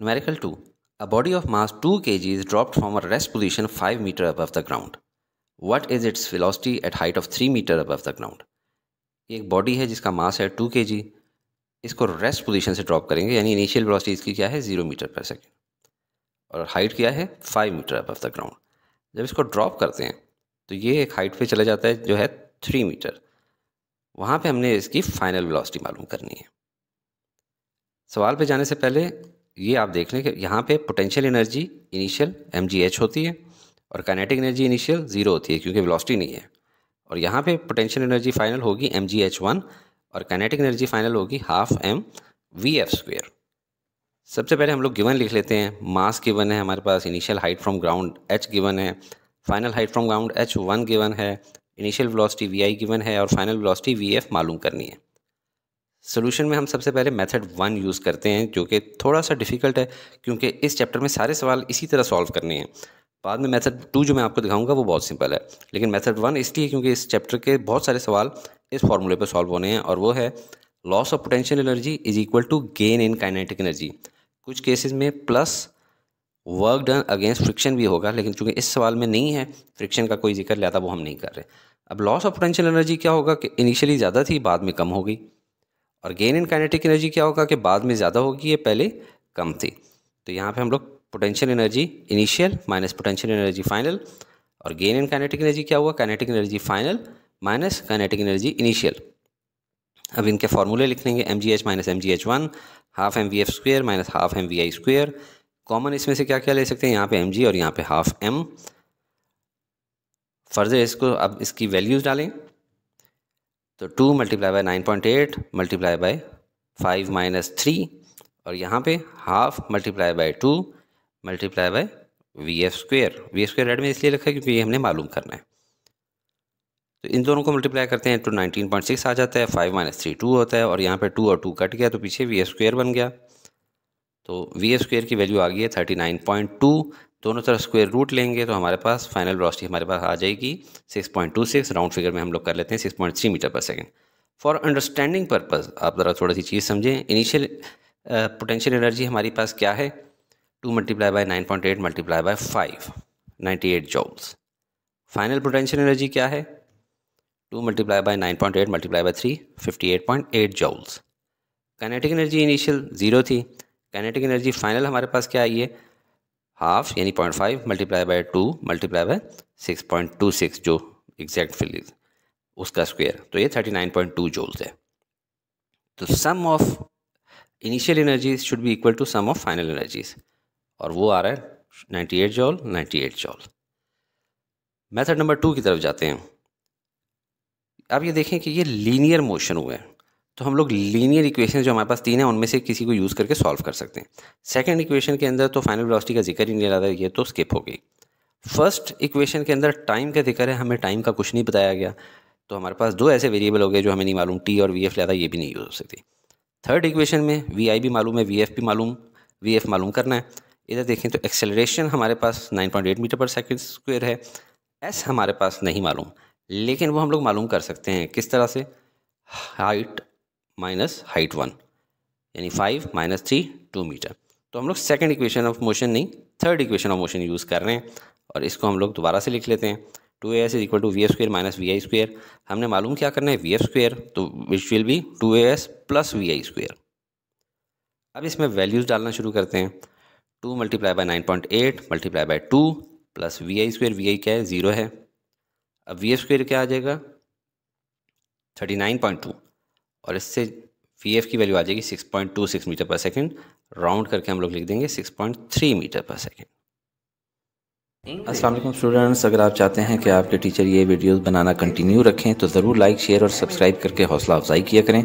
Numerical 2. A body of mass 2 kg is dropped from a rest position 5 meter above the ground. What is its velocity at height of 3 meter above the ground? एक body है जिसका मास है 2 kg. इसको rest position से drop करेंगे यानी initial velocity इसकी क्या है 0 मीटर पर सेकेंड और हाइट क्या है 5 मीटर अबव द ग्राउंड जब इसको ड्रॉप करते हैं तो ये एक हाइट पे चला जाता है जो है 3 मीटर वहाँ पे हमने इसकी फाइनल वेलोसिटी मालूम करनी है सवाल पे जाने से पहले ये आप देख लें कि यहाँ पे पोटेंशियल एनर्जी इनिशियल एम होती है और काइनेटिक एनर्जी इनिशियल ज़ीरो होती है क्योंकि वेलोसिटी नहीं है और यहाँ पे पोटेंशियल एनर्जी फाइनल होगी एम और काइनेटिक एनर्जी फाइनल होगी half m v f square सबसे पहले हम लोग गिवन लिख लेते हैं मास गिवन है हमारे पास initial height from ground h given है final height from ground h one given है initial velocity v i given है और फाइनल वेलोसिटी वी एफ मालूम करनी है सोल्यूशन में हम सबसे पहले मेथड वन यूज़ करते हैं जो कि थोड़ा सा डिफ़िकल्ट है क्योंकि इस चैप्टर में सारे सवाल इसी तरह सॉल्व करने हैं बाद में मेथड टू जो मैं आपको दिखाऊंगा वो बहुत सिंपल है लेकिन मेथड वन इसलिए क्योंकि इस चैप्टर के बहुत सारे सवाल इस फार्मूले पर सॉल्व होने हैं और वो है loss of potential energy is equal to gain in kinetic energy कुछ केसेस में plus work done against friction भी होगा लेकिन चूंकि इस सवाल में नहीं है फ्रिक्शन का कोई जिक्र लिया था वो हम नहीं कर रहे अब लॉस ऑफ पोटेंशियल एनर्जी क्या होगा कि इनिशियली ज़्यादा थी बाद में कम हो गई और गेन इन काइनेटिक एनर्जी क्या होगा कि बाद में ज़्यादा होगी ये पहले कम थी तो यहाँ पे हम लोग potential energy initial minus potential energy final और गेन इन काइनेटिक एनर्जी क्या हुआ kinetic energy final minus kinetic energy initial अब इनके फार्मूले लिख लेंगे m g h minus m g h one half m v f square minus half m v i square common इसमें से क्या क्या ले सकते हैं यहाँ पे एम जी और यहाँ पे हाफ एम फर्दर इसको अब इसकी वैल्यूज़ डालें तो two multiply by nine point eight multiply by five minus three और यहाँ पे half multiply by two multiply by v f square v f square red में इसलिए रखा है क्योंकि ये हमने मालूम करना है तो इन दोनों को मल्टीप्लाई करते हैं टू तो नाइनटीन पॉइंट सिक्स आ जाता है फाइव माइनस थ्री टू होता है और यहाँ पे टू और टू कट गया तो पीछे वी एफ स्क्वेयर बन गया तो वी एफ स्क्वेयर की वैल्यू आ गई है थर्टी नाइन पॉइंट टू दोनों तरफ स्क्वेयर रूट लेंगे तो हमारे पास फाइनल वेलोसिटी हमारे पास आ जाएगी 6.26 राउंड फिगर में हम लोग कर लेते हैं 6.3 मीटर पर सेकंड फॉर अंडरस्टैंडिंग पर्पस आप ज़रा थोड़ी सी चीज़ समझें इनिशियल पोटेंशियल एनर्जी हमारे पास क्या है two multiply by nine point eight multiply by five ninety eight joules final potential energy क्या है two multiply by nine point eight multiply by three fifty eight point eight joules kinetic energy initial zero थी kinetic energy final हमारे पास क्या आई है half यानी point five multiply by two multiply by six point two six जो exact filling उसका square तो ये thirty nine point two joules है तो sum of initial energies should be equal to sum of final energies और वो आ रहा है ninety eight joule ninety eight joule method number two की तरफ जाते हैं आप ये देखें कि ये लीनियर मोशन हुए हैं तो हम लोग लीनियर इक्वेशन जो हमारे पास तीन है उनमें से किसी को यूज़ करके सॉल्व कर सकते हैं सेकेंड इक्वेशन के अंदर तो फाइनल वेलोसिटी का जिक्र ही नहीं रहा था ये तो स्किप हो गई फर्स्ट इक्वेशन के अंदर टाइम का जिक्र है हमें टाइम का कुछ नहीं बताया गया तो हमारे पास दो ऐसे वेरिएबल हो गए जो हमें नहीं मालूम टी और वी एफ लिया ये भी नहीं यूज़ हो सकती थर्ड इक्वेशन में वी आई भी मालूम है वी एफ भी मालूम वी एफ मालूम करना है इधर देखें तो एक्सेलरेशन हमारे पास 9.8 मीटर पर सेकेंड स्क्वेयर है एस हमारे पास नहीं मालूम लेकिन वो हम लोग मालूम कर सकते हैं किस तरह से हाइट माइनस हाइट वन यानी five minus three two metre तो हम लोग सेकेंड इक्वेशन ऑफ मोशन नहीं third equation of motion use कर रहे हैं और इसको हम लोग दोबारा से लिख लेते हैं two a s is equal to v f square minus v i square हमने मालूम क्या करना है वी एफ स्क्वेयर तो which will be two a s plus v i square अब इसमें वैल्यूज़ डालना शुरू करते हैं two multiply by nine point eight multiply by two plus v i square v i क्या है ज़ीरो है अब वी एफ स्क्वेयर क्या आ जाएगा थर्टी नाइन पॉइंट टू और इससे वी एफ की वैल्यू आ जाएगी six point two six metre per second round करके हम लोग लिख देंगे six point three metre per second असलम स्टूडेंट्स अगर आप चाहते हैं कि आपके टीचर ये वीडियोस बनाना कंटिन्यू रखें तो ज़रूर लाइक शेयर और सब्सक्राइब करके हौसला अफजाई किया करें